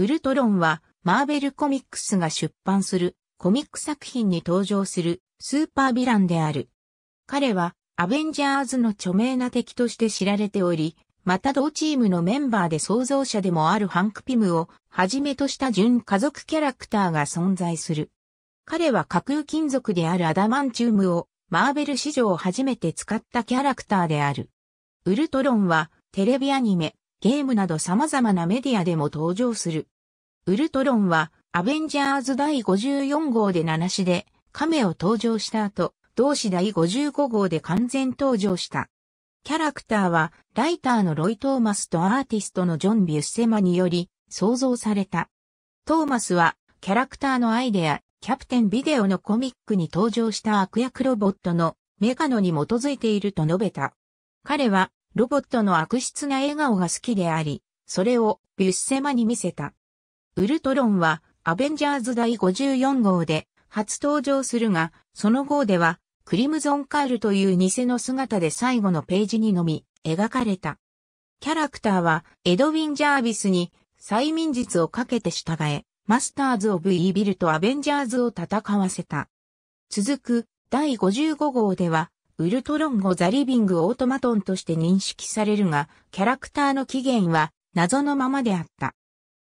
ウルトロンは、マーベルコミックスが出版するコミック作品に登場するスーパーヴィランである。彼は、アベンジャーズの著名な敵として知られており、また同チームのメンバーで創造者でもあるハンク・ピムをはじめとした純家族キャラクターが存在する。彼は架空金属であるアダマンチウムをマーベル史上初めて使ったキャラクターである。ウルトロンはテレビアニメゲームなど様々なメディアでも登場する。ウルトロンは、アベンジャーズ第54号で7死で、カメを登場した後、同志第55号で完全登場した。キャラクターは、ライターのロイ・トーマスとアーティストのジョン・ビュッセマにより、創造された。トーマスは、キャラクターのアイデア、キャプテンビデオのコミックに登場した悪役ロボットのメガノに基づいていると述べた。彼はロボットの悪質な笑顔が好きであり、それをビュッセマに見せた。ウルトロンはアベンジャーズ第54号で初登場するが、その号ではクリムゾンカールという偽の姿で最後のページにのみ描かれた。キャラクターはエドウィン・ジャービスに催眠術をかけて従え、マスターズ・オブ・イービルとアベンジャーズを戦わせた。続く第55号ではウルトロンゴ・ザ・リビング・オートマトンとして認識されるが、キャラクターの起源は謎のままであった。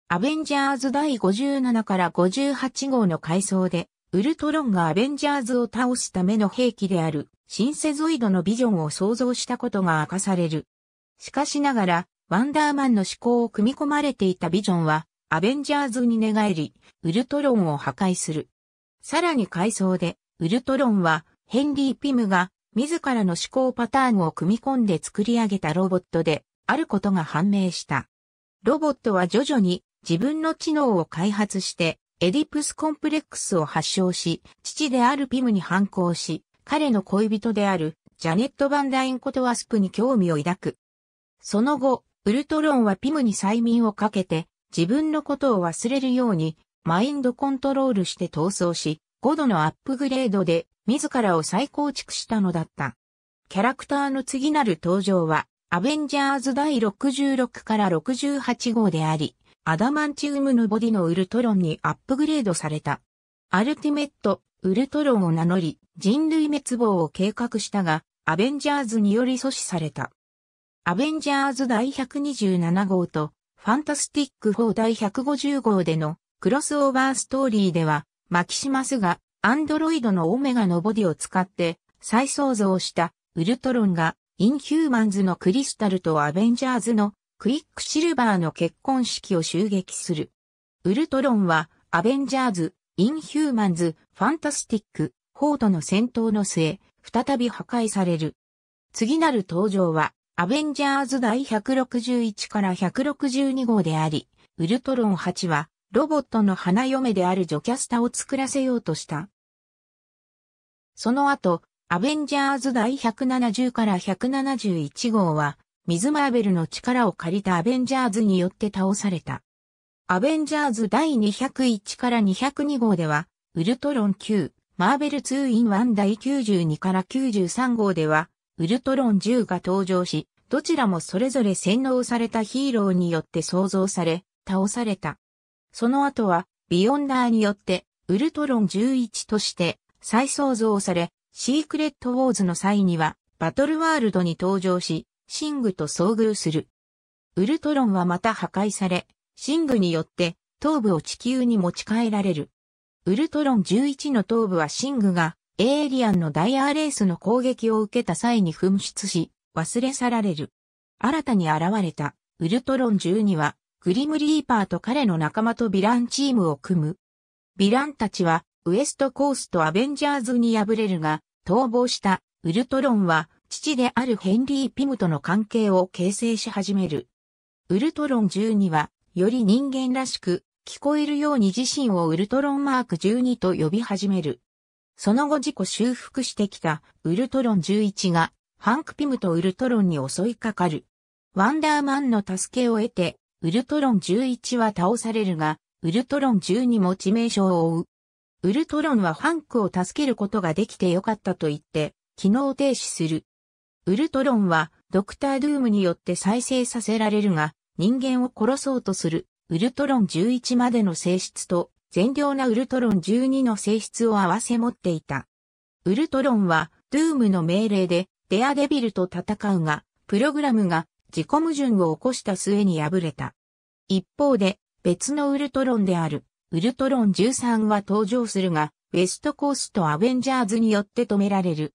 アベンジャーズ第57から58号の回想で、ウルトロンがアベンジャーズを倒すための兵器であるシンセゾイドのビジョンを想像したことが明かされる。しかしながら、ワンダーマンの思考を組み込まれていたビジョンは、アベンジャーズに寝返り、ウルトロンを破壊する。さらに回想で、ウルトロンは、ヘンリー・ピムが自らの思考パターンを組み込んで作り上げたロボットであることが判明した。ロボットは徐々に自分の知能を開発してエディプスコンプレックスを発症し、父であるピムに反抗し、彼の恋人であるジャネット・バンダインことワスプに興味を抱く。その後、ウルトロンはピムに催眠をかけて、自分のことを忘れるように、マインドコントロールして逃走し、5度のアップグレードで自らを再構築したのだった。キャラクターの次なる登場は、アベンジャーズ第66から68号であり、アダマンチウムのボディのウルトロンにアップグレードされた。アルティメット、ウルトロンを名乗り、人類滅亡を計画したが、アベンジャーズにより阻止された。アベンジャーズ第127号と、ファンタスティック4第150号でのクロスオーバーストーリーでは、マキシマスがアンドロイドのオメガのボディを使って再創造したウルトロンがインヒューマンズのクリスタルとアベンジャーズのクイックシルバーの結婚式を襲撃する。ウルトロンはアベンジャーズ、インヒューマンズ、ファンタスティック、フォードの戦闘の末、再び破壊される。次なる登場はアベンジャーズ第161から162号であり、ウルトロン8はロボットの花嫁であるジョキャスタを作らせようとした。その後、アベンジャーズ第170から171号は、ミズ・マーベルの力を借りたアベンジャーズによって倒された。アベンジャーズ第201から202号では、ウルトロン9、マーベル 2in1 第92から93号では、ウルトロン10が登場し、どちらもそれぞれ洗脳されたヒーローによって創造され、倒された。その後は、ビヨンダーによって、ウルトロン11として、再創造され、シークレット・ウォーズの際には、バトルワールドに登場し、シングと遭遇する。ウルトロンはまた破壊され、シングによって頭部を地球に持ち帰られる。ウルトロン11の頭部はシングがエイリアンのダイアーレースの攻撃を受けた際に紛失し、忘れ去られる。新たに現れたウルトロン12はグリムリーパーと彼の仲間とヴィランチームを組む。ヴィランたちはウエストコーストアベンジャーズに敗れるが、逃亡したウルトロンは、父であるヘンリー・ピムとの関係を形成し始める。ウルトロン12は、より人間らしく、聞こえるように自身をウルトロンマーク12と呼び始める。その後自己修復してきたウルトロン11が、ハンク・ピムとウルトロンに襲いかかる。ワンダーマンの助けを得て、ウルトロン11は倒されるが、ウルトロン12も致命傷を負う。ウルトロンはハンクを助けることができてよかったと言って、機能停止する。ウルトロンは、ドクター・ドゥームによって再生させられるが、人間を殺そうとする、ウルトロン11までの性質と、善良なウルトロン12の性質を合わせ持っていた。ウルトロンは、ドゥームの命令で、デアデビルと戦うが、プログラムが自己矛盾を起こした末に敗れた。一方で、別のウルトロンである、ウルトロン13は登場するが、ウェストコースとアベンジャーズによって止められる。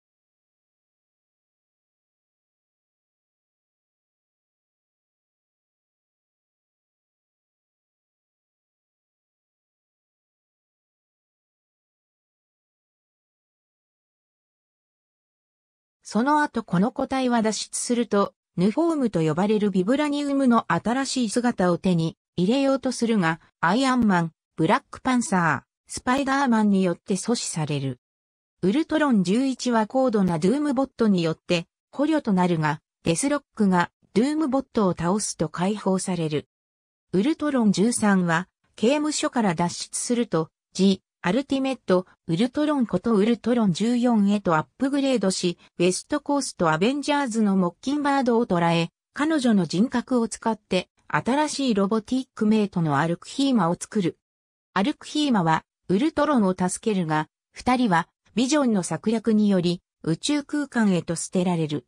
その後この個体は脱出すると、ヌフォームと呼ばれるビブラニウムの新しい姿を手に入れようとするが、アイアンマン、ブラックパンサー、スパイダーマンによって阻止される。ウルトロン11は高度なドゥームボットによって捕虜となるが、デスロックがドゥームボットを倒すと解放される。ウルトロン13は刑務所から脱出すると、ジ・アルティメット・ウルトロンことウルトロン14へとアップグレードし、ウェストコースとアベンジャーズのモッキンバードを捉え、彼女の人格を使って新しいロボティックメイトのアルクヒーマを作る。アルクヒーマはウルトロンを助けるが、二人はビジョンの策略により宇宙空間へと捨てられる。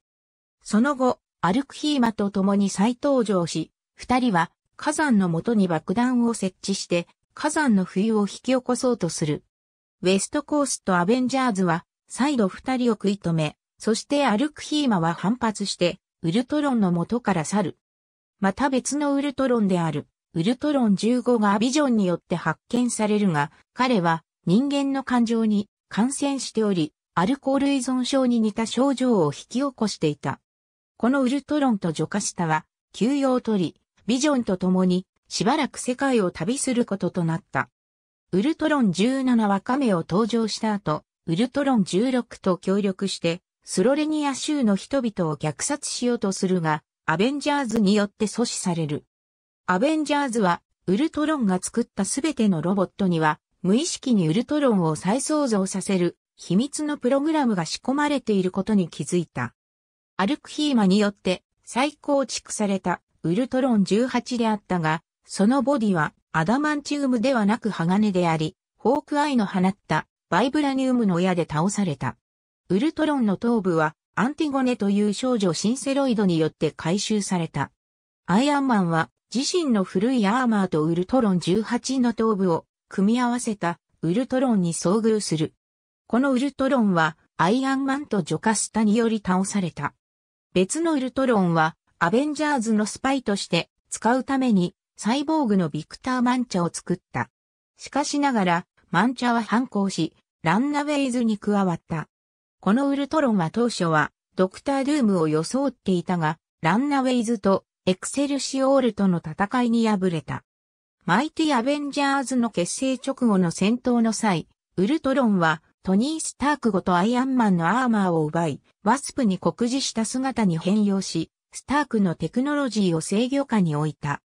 その後、アルクヒーマと共に再登場し、二人は火山の元に爆弾を設置して火山の冬を引き起こそうとする。ウェストコースとアベンジャーズは再度二人を食い止め、そしてアルクヒーマは反発してウルトロンの元から去る。また別のウルトロンである。ウルトロン15がビジョンによって発見されるが、彼は人間の感情に感染しており、アルコール依存症に似た症状を引き起こしていた。このウルトロンとジョカシタは休養を取り、ビジョンと共にしばらく世界を旅することとなった。ウルトロン17はメを登場した後、ウルトロン16と協力して、スロレニア州の人々を虐殺しようとするが、アベンジャーズによって阻止される。アベンジャーズは、ウルトロンが作ったすべてのロボットには、無意識にウルトロンを再創造させる、秘密のプログラムが仕込まれていることに気づいた。アルクヒーマによって再構築されたウルトロン18であったが、そのボディはアダマンチウムではなく鋼であり、ホークアイの放ったバイブラニウムの矢で倒された。ウルトロンの頭部はアンティゴネという少女シンセロイドによって回収された。アイアンマンは自身の古いアーマーとウルトロン18の頭部を組み合わせたウルトロンに遭遇する。このウルトロンはアイアンマンとジョカスタにより倒された。別のウルトロンはアベンジャーズのスパイとして使うためにサイボーグのビクター・マンチャを作った。しかしながらマンチャは反抗し、ランナウェイズに加わった。このウルトロンは当初はドクター・ドゥームを装っていたが、ランナウェイズとエクセルシオールとの戦いに敗れた。マイティ・アベンジャーズの結成直後の戦闘の際、ウルトロンはトニー・スタークごとアイアンマンのアーマーを奪い、ワスプに酷似した姿に変容し、スタークのテクノロジーを制御下に置いた。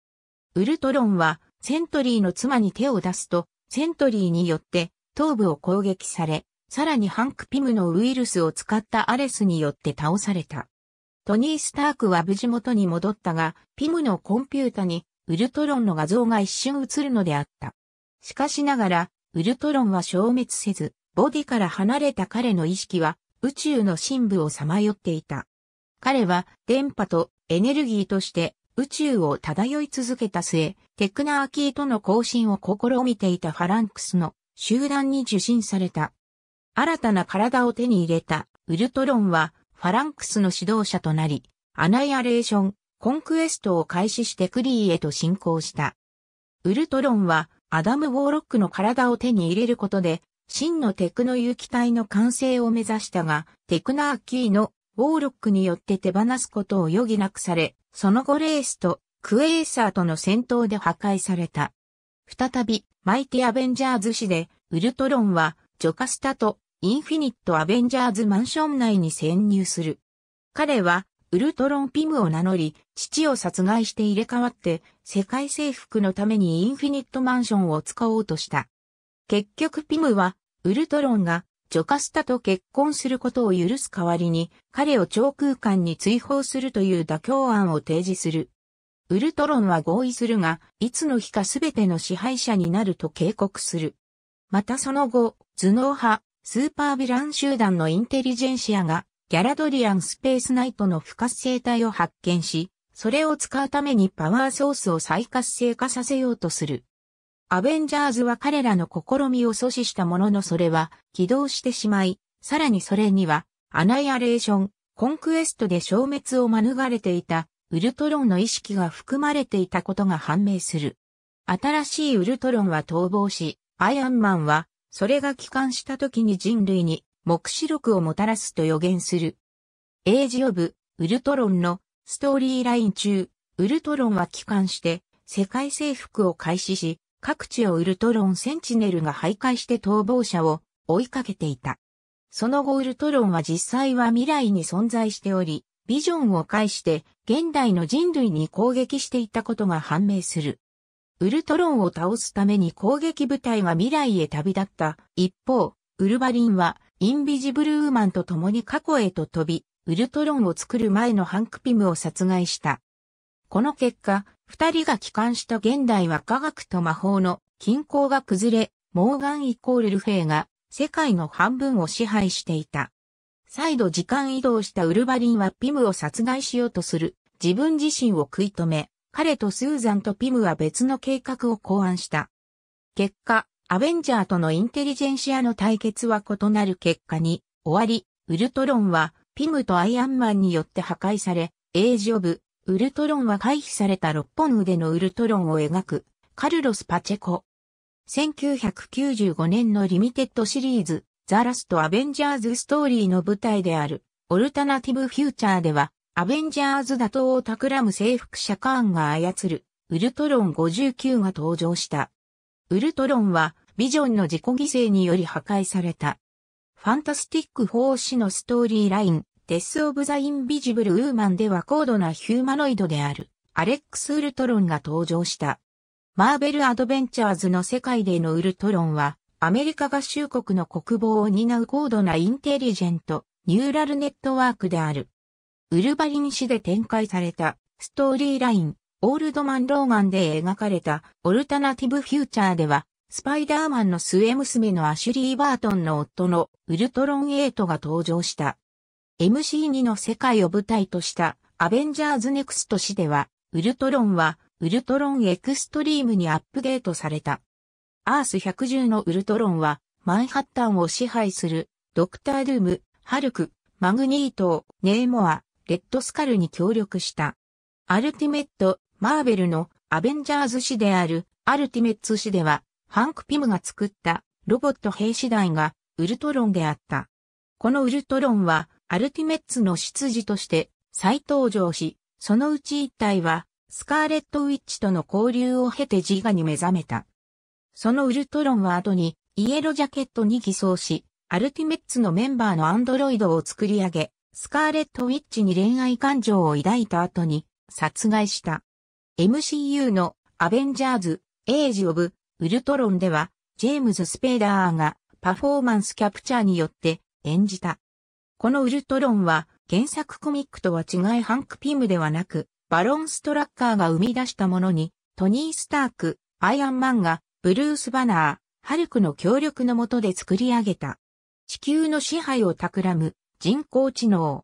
ウルトロンはセントリーの妻に手を出すと、セントリーによって頭部を攻撃され、さらにハンク・ピムのウイルスを使ったアレスによって倒された。トニー・スタークは無事元に戻ったが、ピムのコンピュータにウルトロンの画像が一瞬映るのであった。しかしながら、ウルトロンは消滅せず、ボディから離れた彼の意識は宇宙の深部をさまよっていた。彼は電波とエネルギーとして宇宙を漂い続けた末、テクナーキーとの交信を試みていたファランクスの集団に受信された。新たな体を手に入れたウルトロンはファランクスの指導者となり、アナイアレーション、コンクエストを開始してクリーへと進行した。ウルトロンは、アダム・ウォーロックの体を手に入れることで、真のテクノ有機体の完成を目指したが、テクナーキーのウォーロックによって手放すことを余儀なくされ、その後レースとクエーサーとの戦闘で破壊された。再び、マイティ・アベンジャーズ氏で、ウルトロンは、ジョカスタとインフィニット・アベンジャーズ・マンション内に潜入する。彼は、ウルトロン・ピムを名乗り、父を殺害して入れ替わって、世界征服のためにインフィニット・マンションを使おうとした。結局ピムは、ウルトロンが、ジョカスタと結婚することを許す代わりに、彼を超空間に追放するという妥協案を提示する。ウルトロンは合意するが、いつの日か全ての支配者になると警告する。またその後、頭脳派、スーパーヴィラン集団のインテリジェンシアが、ギャラドリアンスペースナイトの不活性体を発見し、それを使うためにパワーソースを再活性化させようとする。アベンジャーズは彼らの試みを阻止したもののそれは起動してしまい、さらにそれには、アナイアレーション、コンクエストで消滅を免れていた、ウルトロンの意識が含まれていたことが判明する。新しいウルトロンは逃亡し、アイアンマンはそれが帰還した時に人類に目視録をもたらすと予言する。エイジ・オブ・ウルトロンのストーリーライン中、ウルトロンは帰還して世界征服を開始し、各地をウルトロンセンチネルが徘徊して逃亡者を追いかけていた。その後ウルトロンは実際は未来に存在しており、ビジョンを介して現代の人類に攻撃していたことが判明する。ウルトロンを倒すために攻撃部隊が未来へ旅立った。一方、ウルバリンはインビジブルウーマンと共に過去へと飛び、ウルトロンを作る前のハンクピムを殺害した。この結果、二人が帰還した現代は科学と魔法の均衡が崩れ、モーガンイコールルフェイが世界の半分を支配していた。再度時間移動したウルバリンはピムを殺害しようとする自分自身を食い止め、彼とスーザンとピムは別の計画を考案した。結果、アベンジャーとのインテリジェンシアの対決は異なる結果に終わり、ウルトロンはピムとアイアンマンによって破壊され、エイジオブ、ウルトロンは回避された六本腕のウルトロンを描く、カルロス・パチェコ。1995年のリミテッドシリーズ、ザ・ラスト・アベンジャーズ・ストーリーの舞台である、オルタナティブ・フューチャーでは、アベンジャーズ打倒を企む征服者カーンが操る、ウルトロン59が登場した。ウルトロンは、ビジョンの自己犠牲により破壊された。ファンタスティック4史のストーリーライン、デス・オブ・ザ・インビジブル・ウーマンでは高度なヒューマノイドである、アレックス・ウルトロンが登場した。マーベル・アドベンチャーズの世界でのウルトロンは、アメリカ合衆国の国防を担う高度なインテリジェント、ニューラルネットワークである。ウルバリン市で展開されたストーリーライン、オールドマン・ローガンで描かれたオルタナティブ・フューチャーでは、スパイダーマンの末娘のアシュリー・バートンの夫のウルトロン8が登場した。MC2 の世界を舞台としたアベンジャーズ・ネクスト市では、ウルトロンはウルトロンエクストリームにアップデートされた。アース110のウルトロンは、マンハッタンを支配する、ドクター・ドゥーム、ハルク、マグニート、ネーモア、レッドスカルに協力した。アルティメット、マーベルのアベンジャーズ誌であるアルティメッツ誌では、ハンク・ピムが作ったロボット兵士団がウルトロンであった。このウルトロンはアルティメッツの執事として再登場し、そのうち一体はスカーレット・ウィッチとの交流を経て自我に目覚めた。そのウルトロンは後にイエロジャケットに偽装し、アルティメッツのメンバーのアンドロイドを作り上げ、スカーレット・ウィッチに恋愛感情を抱いた後に殺害した。MCU のアベンジャーズ・エイジ・オブ・ウルトロンでは、ジェームズ・スペーダーがパフォーマンスキャプチャーによって演じた。このウルトロンは原作コミックとは違いハンク・ピムではなく、バロン・ストラッカーが生み出したものに、トニー・スターク、アイアンマンガ、ブルース・バナー、ハルクの協力のもとで作り上げた。地球の支配を企む人工知能。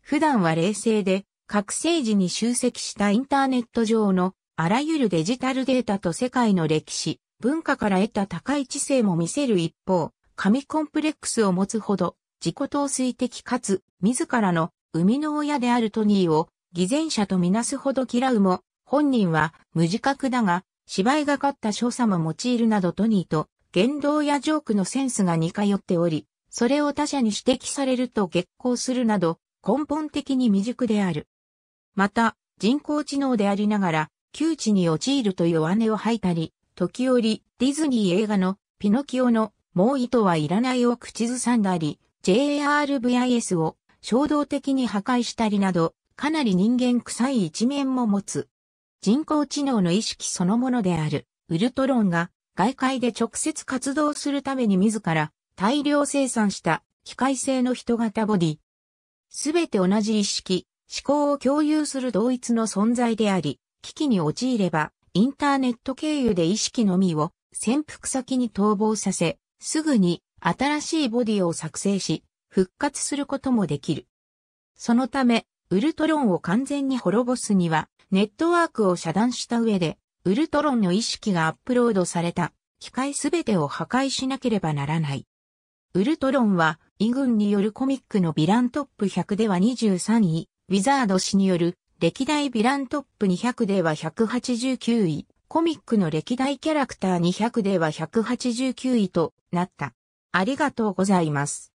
普段は冷静で、覚醒時に集積したインターネット上のあらゆるデジタルデータと世界の歴史、文化から得た高い知性も見せる一方、神コンプレックスを持つほど、自己陶酔的かつ、自らの生みの親であるトニーを偽善者とみなすほど嫌うも、本人は無自覚だが、芝居がかった所作も用いるなどトニーと、言動やジョークのセンスが似通っており、それを他者に指摘されると激行するなど、根本的に未熟である。また、人工知能でありながら、窮地に陥ると弱音を吐いたり、時折、ディズニー映画の、ピノキオの、もう糸はいらないを口ずさんだり、JRVIS を衝動的に破壊したりなど、かなり人間臭い一面も持つ。人工知能の意識そのものである、ウルトロンが、外界で直接活動するために自ら、大量生産した機械製の人型ボディ。すべて同じ意識、思考を共有する同一の存在であり、危機に陥れば、インターネット経由で意識のみを潜伏先に逃亡させ、すぐに新しいボディを作成し、復活することもできる。そのため、ウルトロンを完全に滅ぼすには、ネットワークを遮断した上で、ウルトロンの意識がアップロードされた、機械すべてを破壊しなければならない。ウルトロンは、イ軍によるコミックのヴィラントップ100では23位、ウィザード氏による歴代ヴィラントップ200では189位、コミックの歴代キャラクター200では189位となった。ありがとうございます。